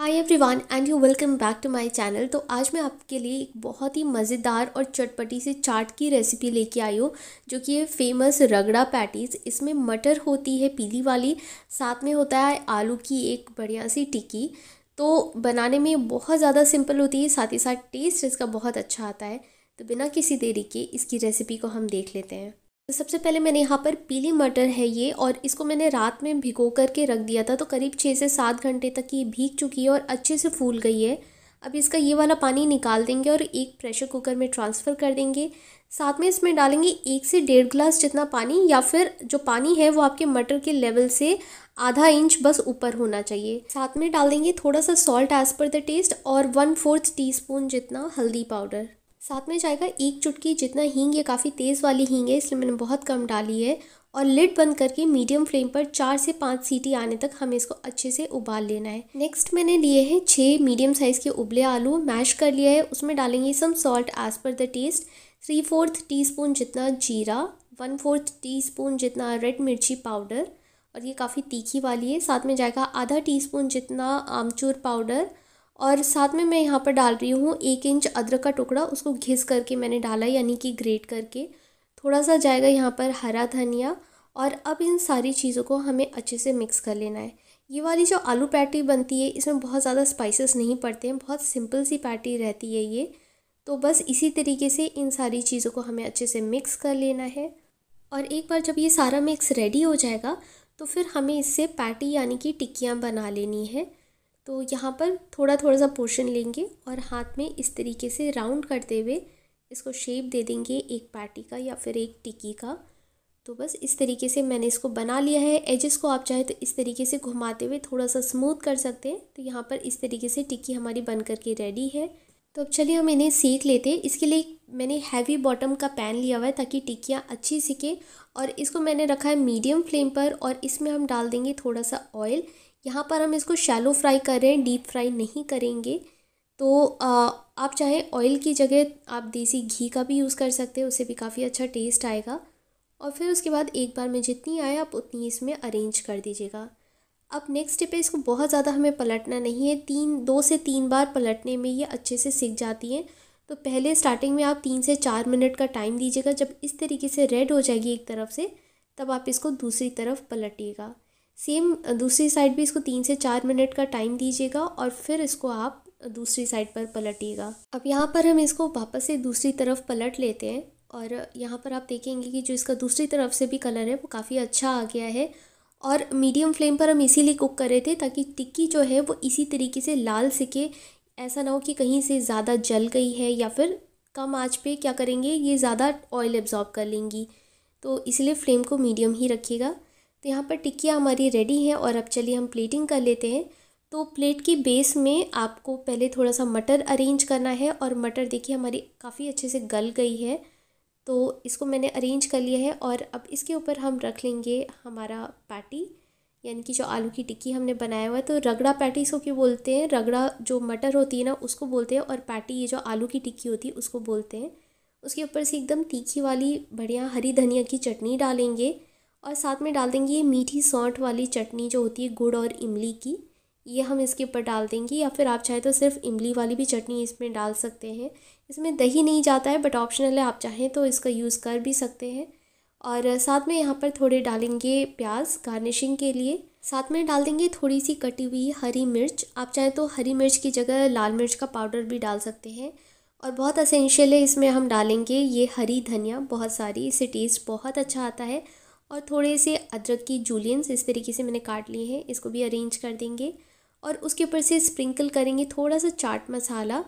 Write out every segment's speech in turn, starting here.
hi everyone and you welcome back to my channel तो आज मैं आपके लिए एक बहुत ही मज़ेदार और चटपटी सी चाट की रेसिपी लेके आई हूँ जो कि है फेमस रगड़ा पैटीज़ इसमें मटर होती है पीली वाली साथ में होता है आलू की एक बढ़िया सी टिक्की तो बनाने में बहुत ज़्यादा सिंपल होती है साथ ही साथ टेस्ट इसका बहुत अच्छा आता है तो बिना किसी देरी के इसकी रेसिपी को हम देख लेते हैं तो सबसे पहले मैंने यहाँ पर पीली मटर है ये और इसको मैंने रात में भिगो करके रख दिया था तो करीब छः से सात घंटे तक ये भीग चुकी है और अच्छे से फूल गई है अब इसका ये वाला पानी निकाल देंगे और एक प्रेशर कुकर में ट्रांसफ़र कर देंगे साथ में इसमें डालेंगे एक से डेढ़ ग्लास जितना पानी या फिर जो पानी है वो आपके मटर के लेवल से आधा इंच बस ऊपर होना चाहिए साथ में डाल देंगे थोड़ा सा salt as per the taste और वन फोर्थ टी जितना हल्दी पाउडर साथ में जाएगा एक चुटकी जितना हींग ये काफ़ी तेज़ वाली हींग है इसलिए मैंने बहुत कम डाली है और लिड बंद करके मीडियम फ्लेम पर चार से पाँच सीटी आने तक हमें इसको अच्छे से उबाल लेना है नेक्स्ट मैंने लिए हैं छः मीडियम साइज़ के उबले आलू मैश कर लिया है उसमें डालेंगे some salt as per the taste three fourth teaspoon जितना जीरा वन फोर्थ टी स्पून जितना रेड मिर्ची पाउडर और ये काफ़ी तीखी वाली है साथ में जाएगा आधा टी स्पून जितना आमचूर पाउडर और साथ में मैं यहाँ पर डाल रही हूँ एक इंच अदरक का टुकड़ा उसको घिस करके मैंने डाला यानी कि ग्रेट करके थोड़ा सा जाएगा यहाँ पर हरा धनिया और अब इन सारी चीज़ों को हमें अच्छे से मिक्स कर लेना है ये वाली जो आलू पैटी बनती है इसमें बहुत ज़्यादा स्पाइसेस नहीं पड़ते हैं बहुत सिंपल सी पैटी रहती है ये तो बस इसी तरीके से इन सारी चीज़ों को हमें अच्छे से मिक्स कर लेना है और एक बार जब ये सारा मिक्स रेडी हो जाएगा तो फिर हमें इससे पैटी यानी कि टिक्कियाँ बना लेनी है तो यहाँ पर थोड़ा थोड़ा सा पोर्शन लेंगे और हाथ में इस तरीके से राउंड करते हुए इसको शेप दे देंगे एक पैटी का या फिर एक टिक्की का तो बस इस तरीके से मैंने इसको बना लिया है एजेस को आप चाहे तो इस तरीके से घुमाते हुए थोड़ा सा स्मूथ कर सकते हैं तो यहाँ पर इस तरीके से टिक्की हमारी बन करके रेडी है तो अब चलिए हम इन्हें सेक लेते हैं इसके लिए मैंने हैवी बॉटम का पैन लिया हुआ है ताकि टिक्कियाँ अच्छी सीखें और इसको मैंने रखा है मीडियम फ्लेम पर और इसमें हम डाल देंगे थोड़ा सा ऑयल यहाँ पर हम इसको शैलो फ्राई कर रहे हैं डीप फ्राई नहीं करेंगे तो आप चाहे ऑयल की जगह आप देसी घी का भी यूज़ कर सकते हैं उससे भी काफ़ी अच्छा टेस्ट आएगा और फिर उसके बाद एक बार में जितनी आए आप उतनी इसमें अरेंज कर दीजिएगा अब नेक्स्ट स्टेप है इसको बहुत ज़्यादा हमें पलटना नहीं है तीन दो से तीन बार पलटने में ये अच्छे से सीख जाती हैं तो पहले स्टार्टिंग में आप तीन से चार मिनट का टाइम दीजिएगा जब इस तरीके से रेड हो जाएगी एक तरफ से तब आप इसको दूसरी तरफ पलटिएगा सेम दूसरी साइड भी इसको तीन से चार मिनट का टाइम दीजिएगा और फिर इसको आप दूसरी साइड पर पलटिएगा अब यहाँ पर हम इसको वापस से दूसरी तरफ पलट लेते हैं और यहाँ पर आप देखेंगे कि जो इसका दूसरी तरफ से भी कलर है वो काफ़ी अच्छा आ गया है और मीडियम फ्लेम पर हम इसीलिए कुक कर रहे थे ताकि टिक्की जो है वो इसी तरीके से लाल सिके ऐसा ना हो कि कहीं से ज़्यादा जल गई है या फिर कम आँच पर क्या करेंगे ये ज़्यादा ऑयल एब्जॉर्ब कर लेंगी तो इसलिए फ्लेम को मीडियम ही रखिएगा तो यहाँ पर टिक्किया हमारी रेडी है और अब चलिए हम प्लेटिंग कर लेते हैं तो प्लेट की बेस में आपको पहले थोड़ा सा मटर अरेंज करना है और मटर देखिए हमारी काफ़ी अच्छे से गल गई है तो इसको मैंने अरेंज कर लिया है और अब इसके ऊपर हम रख लेंगे हमारा पैटी यानी कि जो आलू की टिक्की हमने बनाया हुआ है तो रगड़ा पैटी इसको क्यों बोलते हैं रगड़ा जो मटर होती है ना उसको बोलते हैं और पैटी ये जो आलू की टिक्की होती है उसको बोलते हैं उसके ऊपर से एकदम तीखी वाली बढ़िया हरी धनिया की चटनी डालेंगे और साथ में डाल देंगे ये मीठी सौंठ वाली चटनी जो होती है गुड़ और इमली की ये हम इसके ऊपर डाल देंगे या फिर आप चाहे तो सिर्फ इमली वाली भी चटनी इसमें डाल सकते हैं इसमें दही नहीं जाता है बट ऑप्शनल है आप चाहें तो इसका यूज़ कर भी सकते हैं और साथ में यहाँ पर थोड़े डालेंगे प्याज गार्निशिंग के लिए साथ में डाल देंगे थोड़ी सी कटी हुई हरी मिर्च आप चाहें तो हरी मिर्च की जगह लाल मिर्च का पाउडर भी डाल सकते हैं और बहुत असेंशियल है इसमें हम डालेंगे ये हरी धनिया बहुत सारी इससे टेस्ट बहुत अच्छा आता है और थोड़े से अदरक की जूलियंस इस तरीके से मैंने काट लिए हैं इसको भी अरेंज कर देंगे और उसके ऊपर से स्प्रिंकल करेंगे थोड़ा सा चाट मसाला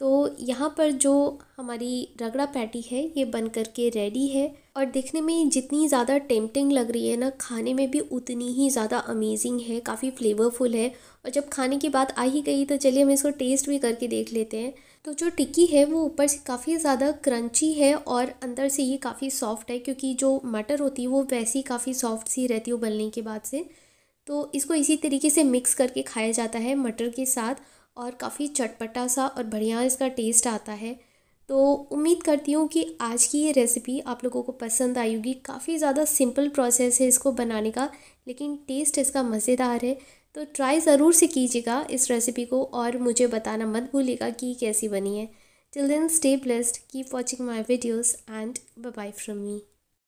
तो यहाँ पर जो हमारी रगड़ा पैटी है ये बन कर के रेडी है और देखने में जितनी ज़्यादा टेम्पटिंग लग रही है ना खाने में भी उतनी ही ज़्यादा अमेजिंग है काफ़ी फ्लेवरफुल है और जब खाने की बात आ ही गई तो चलिए हम इसको टेस्ट भी करके देख लेते हैं तो जो टिक्की है वो ऊपर से काफ़ी ज़्यादा क्रंची है और अंदर से ये काफ़ी सॉफ्ट है क्योंकि जो मटर होती है वो वैसी काफ़ी सॉफ्ट सी रहती है उबलने के बाद से तो इसको इसी तरीके से मिक्स करके खाया जाता है मटर के साथ और काफ़ी चटपटा सा और बढ़िया इसका टेस्ट आता है तो उम्मीद करती हूँ कि आज की ये रेसिपी आप लोगों को पसंद आई होगी काफ़ी ज़्यादा सिंपल प्रोसेस है इसको बनाने का लेकिन टेस्ट इसका मज़ेदार है तो ट्राई ज़रूर से कीजिएगा इस रेसिपी को और मुझे बताना मत भूलिएगा कि कैसी बनी है till then stay blessed keep watching my videos and bye from me